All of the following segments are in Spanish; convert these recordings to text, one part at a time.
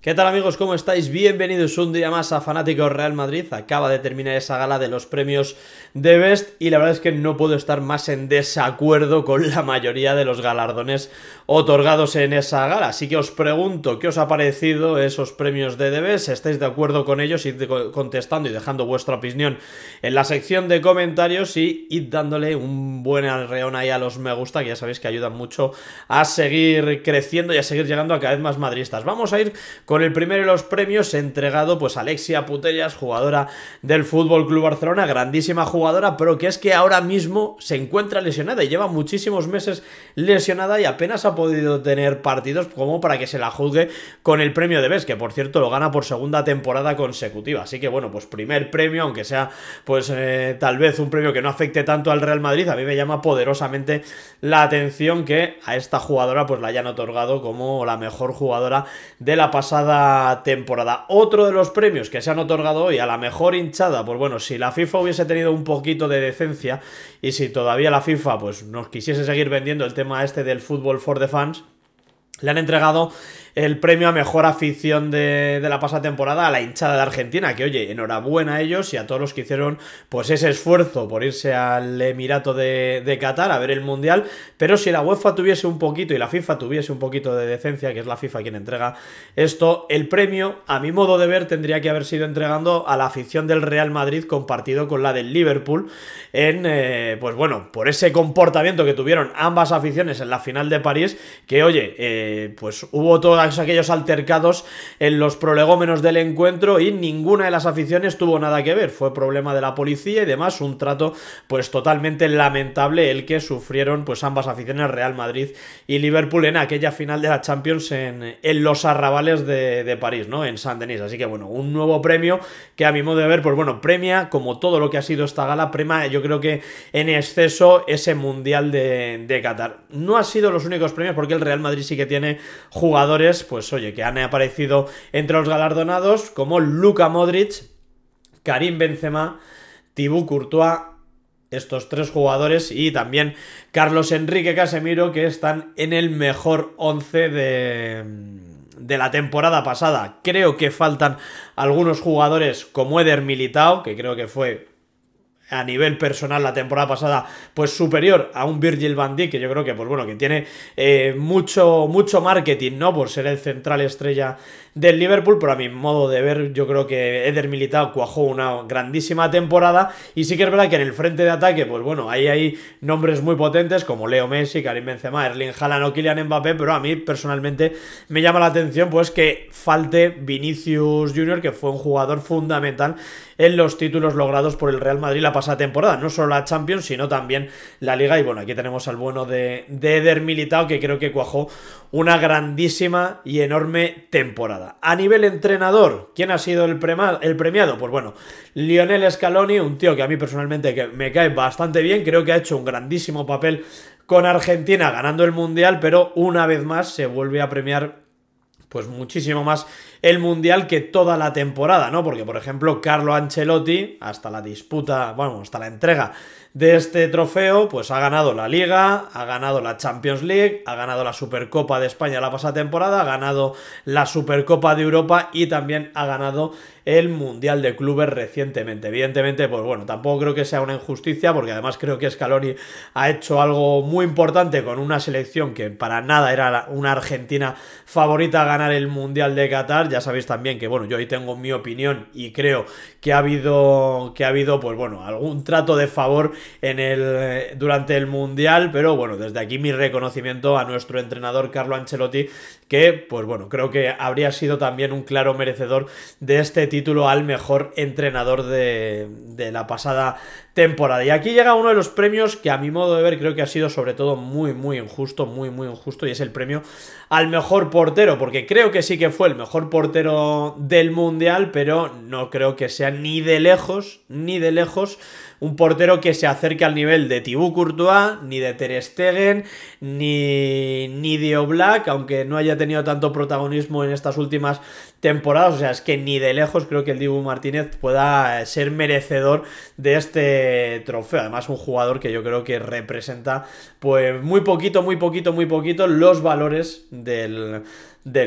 ¿Qué tal amigos? ¿Cómo estáis? Bienvenidos un día más a Fanáticos Real Madrid. Acaba de terminar esa gala de los premios de Best y la verdad es que no puedo estar más en desacuerdo con la mayoría de los galardones otorgados en esa gala. Así que os pregunto, ¿qué os ha parecido esos premios de The Best? ¿Estáis de acuerdo con ellos? Id contestando y dejando vuestra opinión en la sección de comentarios y id dándole un buen arreón ahí a los me gusta, que ya sabéis que ayudan mucho a seguir creciendo y a seguir llegando a cada vez más madristas. Vamos a ir con el primero de los premios entregado pues Alexia Putellas, jugadora del Fútbol Club Barcelona, grandísima jugadora, pero que es que ahora mismo se encuentra lesionada y lleva muchísimos meses lesionada y apenas ha podido tener partidos como para que se la juzgue con el premio de Best, que por cierto lo gana por segunda temporada consecutiva. Así que bueno, pues primer premio, aunque sea pues eh, tal vez un premio que no afecte tanto al Real Madrid, a mí me llama poderosamente la atención que a esta jugadora pues la hayan otorgado como la mejor jugadora de la pasada temporada. Otro de los premios que se han otorgado hoy a la mejor hinchada, pues bueno, si la FIFA hubiese tenido un poquito de decencia y si todavía la FIFA pues nos quisiese seguir vendiendo el tema este del fútbol for the fans, le han entregado el premio a mejor afición de, la pasada temporada a la hinchada de Argentina, que oye, enhorabuena a ellos y a todos los que hicieron pues ese esfuerzo por irse al Emirato de, Qatar a ver el Mundial, pero si la UEFA tuviese un poquito y la FIFA tuviese un poquito de decencia, que es la FIFA quien entrega esto, el premio, a mi modo de ver, tendría que haber sido entregando a la afición del Real Madrid compartido con la del Liverpool en, eh, pues bueno, por ese comportamiento que tuvieron ambas aficiones en la final de París, que oye, eh, pues hubo toda aquellos altercados en los prolegómenos del encuentro y ninguna de las aficiones tuvo nada que ver. Fue problema de la policía y demás, un trato pues totalmente lamentable el que sufrieron pues ambas aficiones Real Madrid y Liverpool en aquella final de la Champions en, los arrabales de, París, ¿no? En Saint-Denis. Así que bueno, un nuevo premio que a mi modo de ver, pues bueno, premia como todo lo que ha sido esta gala, premia yo creo que en exceso ese Mundial de, de Qatar. No ha sido los únicos premios porque el Real Madrid sí que tiene jugadores pues oye, que han aparecido entre los galardonados, como Luka Modric, Karim Benzema, Thibaut Courtois, estos tres jugadores y también Carlos Enrique Casemiro que están en el mejor 11 de, de la temporada pasada. Creo que faltan algunos jugadores como Eder Militao, que creo que fue a nivel personal la temporada pasada, pues superior a un Virgil van Dijk, que yo creo que, pues bueno, que tiene eh, mucho, mucho marketing, ¿no? Por ser el central estrella del Liverpool, pero a mi modo de ver, yo creo que Eder Militao cuajó una grandísima temporada y sí que es verdad que en el frente de ataque, pues bueno, ahí hay nombres muy potentes como Leo Messi, Karim Benzema, Erling Haaland o Kylian Mbappé, pero a mí personalmente me llama la atención pues que falte Vinicius Junior, que fue un jugador fundamental en los títulos logrados por el Real Madrid la pasada temporada, no solo la Champions, sino también la Liga. Y bueno, aquí tenemos al bueno de, de Eder Militao, que creo que cuajó una grandísima y enorme temporada. A nivel entrenador, ¿quién ha sido el, el premiado? Pues bueno, Lionel Scaloni, un tío que a mí personalmente que me cae bastante bien, creo que ha hecho un grandísimo papel con Argentina ganando el Mundial, pero una vez más se vuelve a premiar pues muchísimo más el Mundial que toda la temporada, ¿no? Porque, por ejemplo, Carlo Ancelotti, hasta la disputa, bueno, hasta la entrega de este trofeo, pues ha ganado la Liga, ha ganado la Champions League, ha ganado la Supercopa de España la pasada temporada, ha ganado la Supercopa de Europa y también ha ganado el Mundial de Clubes recientemente. Evidentemente, pues bueno, tampoco creo que sea una injusticia, porque además creo que Scaloni ha hecho algo muy importante con una selección que para nada era una Argentina favorita a ganar el Mundial de Qatar. Ya sabéis también que, bueno, yo ahí tengo mi opinión y creo que ha habido, que ha habido pues bueno, algún trato de favor en el, durante el Mundial, pero bueno, desde aquí mi reconocimiento a nuestro entrenador Carlo Ancelotti, que, pues bueno, creo que habría sido también un claro merecedor de este título al mejor entrenador de, la pasada temporada. Y aquí llega uno de los premios que a mi modo de ver creo que ha sido sobre todo muy, muy injusto, muy, muy injusto, y es el premio al mejor portero, porque creo que sí que fue el mejor portero del Mundial, pero no creo que sea ni de lejos, ni de lejos un portero que se acerque al nivel de Thibaut Courtois, ni de Ter Stegen, ni, ni de Oblak, aunque no haya tenido tanto protagonismo en estas últimas temporadas. O sea, es que ni de lejos creo que el Dibu Martínez pueda eh, ser merecedor de este trofeo. Además, un jugador que yo creo que representa, pues, muy poquito, muy poquito, muy poquito los valores del,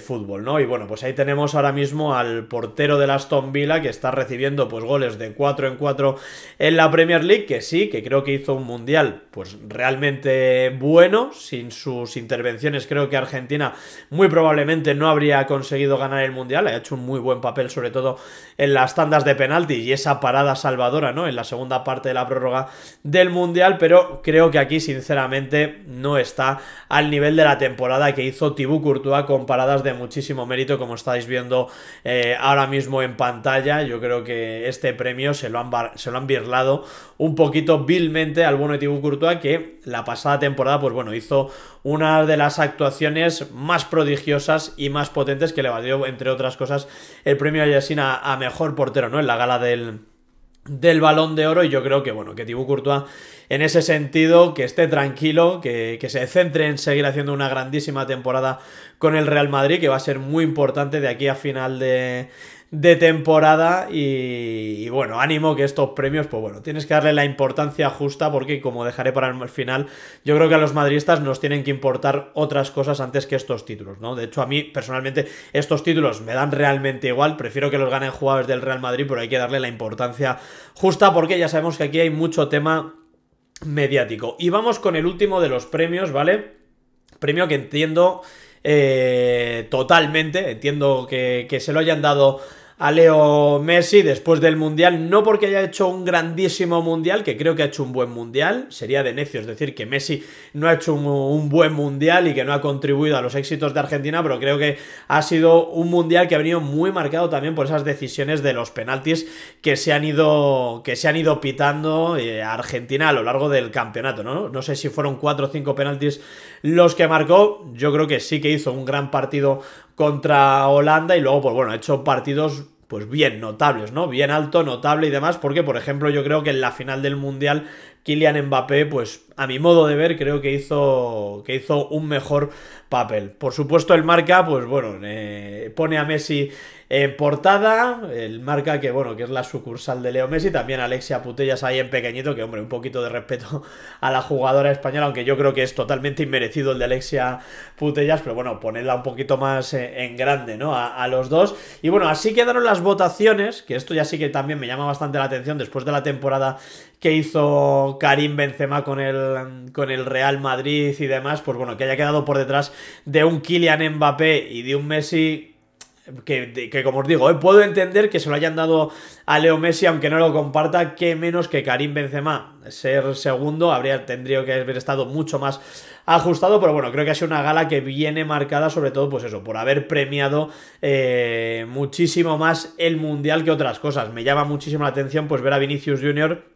fútbol, ¿no? Y bueno, pues ahí tenemos ahora mismo al portero del Aston Villa que está recibiendo pues goles de 4 en 4 en la Premier League, que sí, que creo que hizo un mundial pues realmente bueno, sin sus intervenciones creo que Argentina muy probablemente no habría conseguido ganar el mundial ha hecho un muy buen papel, sobre todo en las tandas de penalti y esa parada salvadora, ¿no? En la segunda parte de la prórroga del Mundial, pero creo que aquí, sinceramente, no está al nivel de la temporada que hizo Thibaut Courtois con paradas de muchísimo mérito, como estáis viendo eh, ahora mismo en pantalla. Yo creo que este premio se lo han, se lo han birlado un poquito vilmente al bueno de Thibaut Courtois, que la pasada temporada, pues bueno, hizo una de las actuaciones más prodigiosas y más potentes que le valió, entre otras cosas, el premio a a, mejor portero, ¿no? En la gala del, del balón de oro y yo creo que bueno, que Thibaut Courtois en ese sentido, que esté tranquilo, que, se centre en seguir haciendo una grandísima temporada con el Real Madrid, que va a ser muy importante de aquí a final de, de temporada y, bueno, ánimo que estos premios, pues bueno, tienes que darle la importancia justa porque como dejaré para el final, yo creo que a los madridistas nos tienen que importar otras cosas antes que estos títulos, ¿no? De hecho, a mí personalmente estos títulos me dan realmente igual, prefiero que los ganen jugadores del Real Madrid, pero hay que darle la importancia justa porque ya sabemos que aquí hay mucho tema mediático. Y vamos con el último de los premios, ¿vale? Premio que entiendo... Eh, totalmente, entiendo que, que se lo hayan dado a Leo Messi después del Mundial, no porque haya hecho un grandísimo Mundial, que creo que ha hecho un buen Mundial, sería de necios decir que Messi no ha hecho un, buen Mundial y que no ha contribuido a los éxitos de Argentina, pero creo que ha sido un Mundial que ha venido muy marcado también por esas decisiones de los penaltis que se han ido, que se han ido pitando eh, a Argentina a lo largo del campeonato, ¿no? No sé si fueron cuatro o cinco penaltis los que marcó, yo creo que sí que hizo un gran partido contra Holanda y luego, pues bueno, ha hecho partidos pues bien notables, ¿no? Bien alto, notable y demás, porque por ejemplo yo creo que en la final del Mundial Kylian Mbappé, pues a mi modo de ver, creo que hizo, que hizo un mejor papel. Por supuesto, el marca, pues bueno, eh, pone a Messi en portada, el marca que, bueno, que es la sucursal de Leo Messi, también Alexia Putellas ahí en pequeñito, que hombre, un poquito de respeto a la jugadora española, aunque yo creo que es totalmente inmerecido el de Alexia Putellas, pero bueno, ponerla un poquito más eh, en grande, ¿no? A, a los dos. Y bueno, así quedaron las votaciones, que esto ya sí que también me llama bastante la atención después de la temporada que hizo Karim Benzema con el, con el Real Madrid y demás, pues bueno, que haya quedado por detrás de un Kylian Mbappé y de un Messi que, como os digo, eh, puedo entender que se lo hayan dado a Leo Messi, aunque no lo comparta, que menos que Karim Benzema ser segundo, habría tendría que haber estado mucho más ajustado, pero bueno, creo que ha sido una gala que viene marcada sobre todo, pues eso, por haber premiado eh, muchísimo más el Mundial que otras cosas. Me llama muchísimo la atención pues ver a Vinicius Jr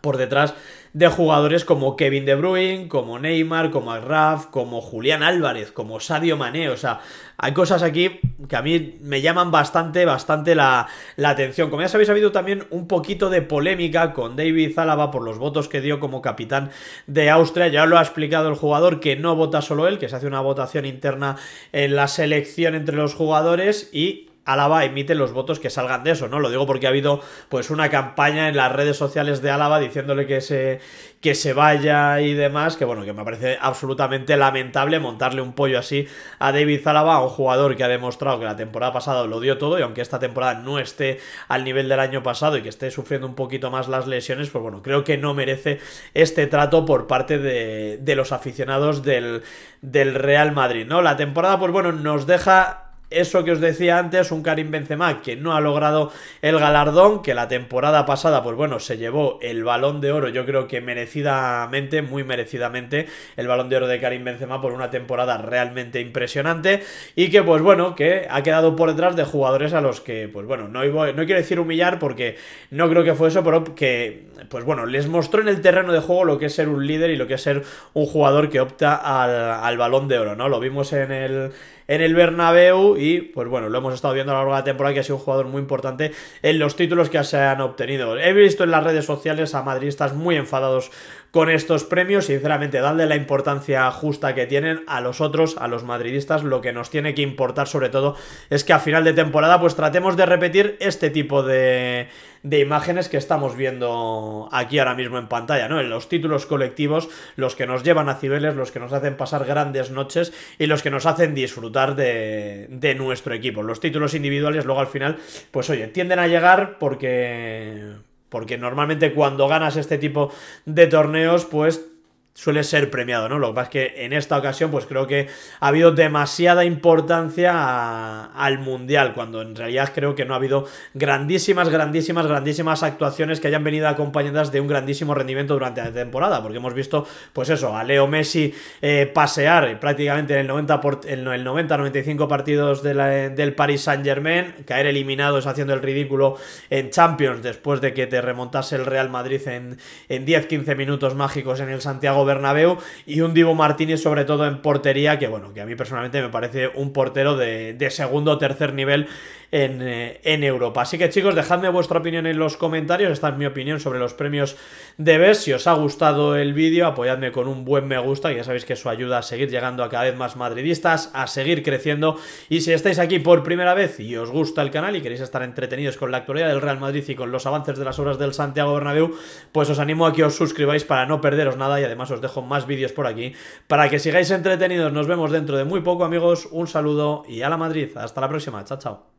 por detrás de jugadores como Kevin De Bruyne, como Neymar, como Agraf, como Julián Álvarez, como Sadio Mané. O sea, hay cosas aquí que a mí me llaman bastante, bastante la, la atención. Como ya sabéis, ha habido también un poquito de polémica con David Zálava por los votos que dio como capitán de Austria. Ya lo ha explicado el jugador que no vota solo él, que se hace una votación interna en la selección entre los jugadores y Álava emite los votos que salgan de eso, ¿no? Lo digo porque ha habido pues una campaña en las redes sociales de Álava diciéndole que se, que se vaya y demás, que bueno, que me parece absolutamente lamentable montarle un pollo así a David Álava, un jugador que ha demostrado que la temporada pasada lo dio todo y aunque esta temporada no esté al nivel del año pasado y que esté sufriendo un poquito más las lesiones, pues bueno, creo que no merece este trato por parte de, los aficionados del, del Real Madrid, ¿no? La temporada, pues bueno, nos deja eso que os decía antes, un Karim Benzema que no ha logrado el galardón, que la temporada pasada, pues bueno, se llevó el balón de oro, yo creo que merecidamente, muy merecidamente, el balón de oro de Karim Benzema por una temporada realmente impresionante y que pues bueno, que ha quedado por detrás de jugadores a los que, pues bueno, no, no quiero decir humillar porque no creo que fue eso, pero que, pues bueno, les mostró en el terreno de juego lo que es ser un líder y lo que es ser un jugador que opta al balón de oro, ¿no? Lo vimos en el en el Bernabéu y pues bueno, lo hemos estado viendo a lo largo de la temporada que ha sido un jugador muy importante en los títulos que se han obtenido. He visto en las redes sociales a madridistas muy enfadados con estos premios, sinceramente, darle la importancia justa que tienen a los otros, a los madridistas, lo que nos tiene que importar sobre todo es que a final de temporada pues tratemos de repetir este tipo de de imágenes que estamos viendo aquí ahora mismo en pantalla, ¿no? En los títulos colectivos, los que nos llevan a Cibeles, los que nos hacen pasar grandes noches y los que nos hacen disfrutar de, de nuestro equipo. Los títulos individuales luego al final, pues oye, tienden a llegar porque porque normalmente cuando ganas este tipo de torneos, pues suele ser premiado, ¿no? Lo que pasa es que en esta ocasión, pues creo que ha habido demasiada importancia al Mundial, cuando en realidad creo que no ha habido grandísimas, grandísimas, grandísimas actuaciones que hayan venido acompañadas de un grandísimo rendimiento durante la temporada, porque hemos visto, pues eso, a Leo Messi eh, pasear prácticamente en el 90, por, el 90 95 partidos de del Paris Saint-Germain, caer eliminados haciendo el ridículo en Champions después de que te remontase el Real Madrid en, en 10-15 minutos mágicos en el Santiago bernabeu Bernabéu y un Divo Martínez sobre todo en portería que bueno, que a mí personalmente me parece un portero de, segundo o tercer nivel en, eh, en, Europa. Así que chicos, dejadme vuestra opinión en los comentarios, esta es mi opinión sobre los premios de ver si os ha gustado el vídeo apoyadme con un buen me gusta, que ya sabéis que eso ayuda a seguir llegando a cada vez más madridistas, a seguir creciendo y si estáis aquí por primera vez y os gusta el canal y queréis estar entretenidos con la actualidad del Real Madrid y con los avances de las obras del Santiago Bernabéu, pues os animo a que os suscribáis para no perderos nada y además os dejo más vídeos por aquí. Para que sigáis entretenidos, nos vemos dentro de muy poco, amigos. Un saludo y a la Madrid. Hasta la próxima. Chao, chao.